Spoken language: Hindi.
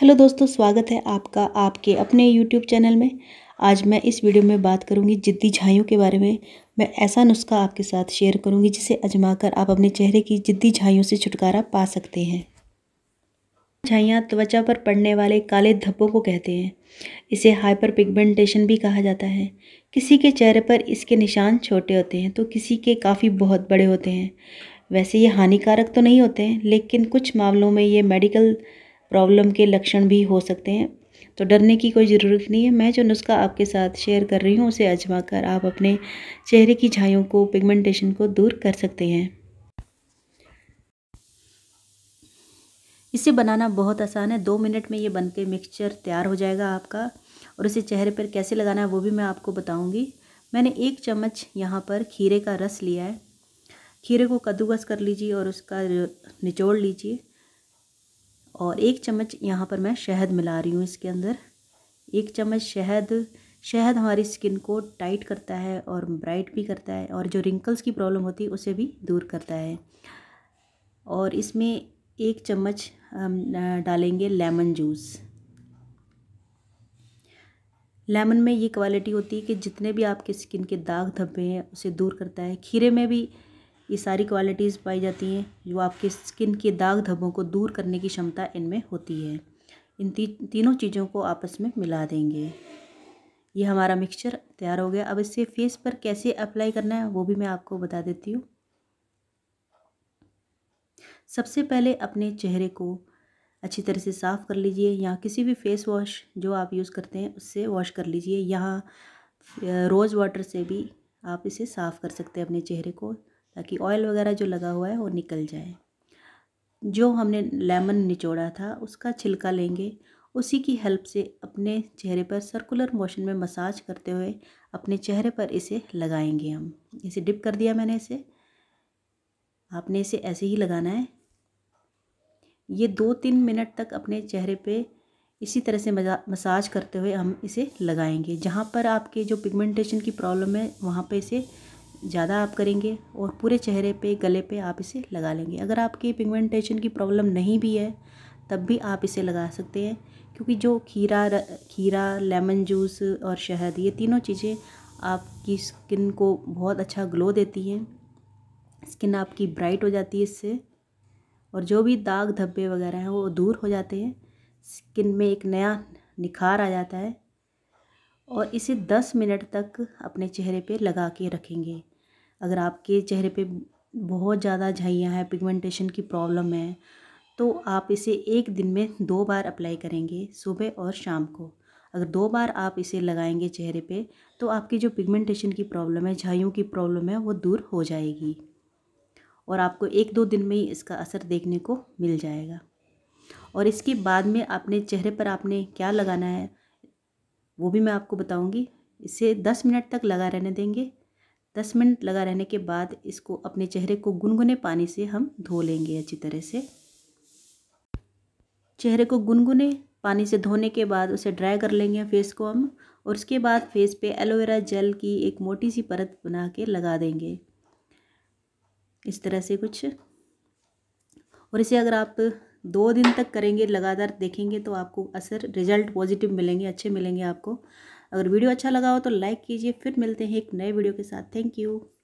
हेलो दोस्तों स्वागत है आपका आपके अपने यूट्यूब चैनल में आज मैं इस वीडियो में बात करूंगी जिद्दी झाइयों के बारे में मैं ऐसा नुस्खा आपके साथ शेयर करूंगी जिसे अजमाकर आप अपने चेहरे की जिद्दी झाइयों से छुटकारा पा सकते हैं झाइयाँ त्वचा पर पड़ने वाले काले धब्बों को कहते हैं इसे हाइपर पिगमेंटेशन भी कहा जाता है किसी के चेहरे पर इसके निशान छोटे होते हैं तो किसी के काफ़ी बहुत बड़े होते हैं वैसे ये हानिकारक तो नहीं होते हैं लेकिन कुछ मामलों में ये मेडिकल प्रॉब्लम के लक्षण भी हो सकते हैं तो डरने की कोई ज़रूरत नहीं है मैं जो नुस्खा आपके साथ शेयर कर रही हूँ उसे आजमा कर आप अपने चेहरे की झाइयों को पिगमेंटेशन को दूर कर सकते हैं इसे बनाना बहुत आसान है दो मिनट में ये बन के मिक्सचर तैयार हो जाएगा आपका और इसे चेहरे पर कैसे लगाना है वो भी मैं आपको बताऊँगी मैंने एक चम्मच यहाँ पर खीरे का रस लिया है खीरे को कद्दूकस कर लीजिए और उसका निचोड़ लीजिए और एक चम्मच यहाँ पर मैं शहद मिला रही हूँ इसके अंदर एक चम्मच शहद शहद हमारी स्किन को टाइट करता है और ब्राइट भी करता है और जो रिंकल्स की प्रॉब्लम होती है उसे भी दूर करता है और इसमें एक चम्मच हम डालेंगे लेमन जूस लेमन में ये क्वालिटी होती है कि जितने भी आपके स्किन के दाग धब्बे हैं उसे दूर करता है खीरे में भी ये सारी क्वालिटीज़ पाई जाती हैं जो आपके स्किन के दाग धब्बों को दूर करने की क्षमता इनमें होती है इन ती, तीनों चीज़ों को आपस में मिला देंगे ये हमारा मिक्सचर तैयार हो गया अब इसे फेस पर कैसे अप्लाई करना है वो भी मैं आपको बता देती हूँ सबसे पहले अपने चेहरे को अच्छी तरह से साफ़ कर लीजिए या किसी भी फेस वॉश जो आप यूज़ करते हैं उससे वॉश कर लीजिए यहाँ रोज़ वाटर से भी आप इसे साफ़ कर सकते हैं अपने चेहरे को ताकि ऑयल वगैरह जो लगा हुआ है वो निकल जाए जो हमने लेमन निचोड़ा था उसका छिलका लेंगे उसी की हेल्प से अपने चेहरे पर सर्कुलर मोशन में मसाज करते हुए अपने चेहरे पर इसे लगाएंगे हम इसे डिप कर दिया मैंने इसे आपने इसे ऐसे ही लगाना है ये दो तीन मिनट तक अपने चेहरे पे इसी तरह से मसाज करते हुए हम इसे लगाएंगे जहाँ पर आपके जो पिगमेंटेशन की प्रॉब्लम है वहाँ पे इसे ज़्यादा आप करेंगे और पूरे चेहरे पे गले पे आप इसे लगा लेंगे अगर आपकी पिगमेंटेशन की प्रॉब्लम नहीं भी है तब भी आप इसे लगा सकते हैं क्योंकि जो खीरा खीरा लेमन जूस और शहद ये तीनों चीज़ें आपकी स्किन को बहुत अच्छा ग्लो देती हैं स्किन आपकी ब्राइट हो जाती है इससे और जो भी दाग धब्बे वगैरह हैं वो दूर हो जाते हैं स्किन में एक नया निखार आ जाता है और इसे 10 मिनट तक अपने चेहरे पे लगा के रखेंगे अगर आपके चेहरे पे बहुत ज़्यादा झाइयाँ हैं पिगमेंटेशन की प्रॉब्लम है तो आप इसे एक दिन में दो बार अप्लाई करेंगे सुबह और शाम को अगर दो बार आप इसे लगाएंगे चेहरे पे तो आपकी जो पिगमेंटेशन की प्रॉब्लम है झाइयों की प्रॉब्लम है वो दूर हो जाएगी और आपको एक दो दिन में ही इसका असर देखने को मिल जाएगा और इसके बाद में अपने चेहरे पर आपने क्या लगाना है वो भी मैं आपको बताऊँगी इसे दस मिनट तक लगा रहने देंगे दस मिनट लगा रहने के बाद इसको अपने चेहरे को गुनगुने पानी से हम धो लेंगे अच्छी तरह से चेहरे को गुनगुने पानी से धोने के बाद उसे ड्राई कर लेंगे फेस को हम और उसके बाद फेस पे एलोवेरा जेल की एक मोटी सी परत बना के लगा देंगे इस तरह से कुछ और इसे अगर आप दो दिन तक करेंगे लगातार देखेंगे तो आपको असर रिजल्ट पॉजिटिव मिलेंगे अच्छे मिलेंगे आपको अगर वीडियो अच्छा लगा हो तो लाइक कीजिए फिर मिलते हैं एक नए वीडियो के साथ थैंक यू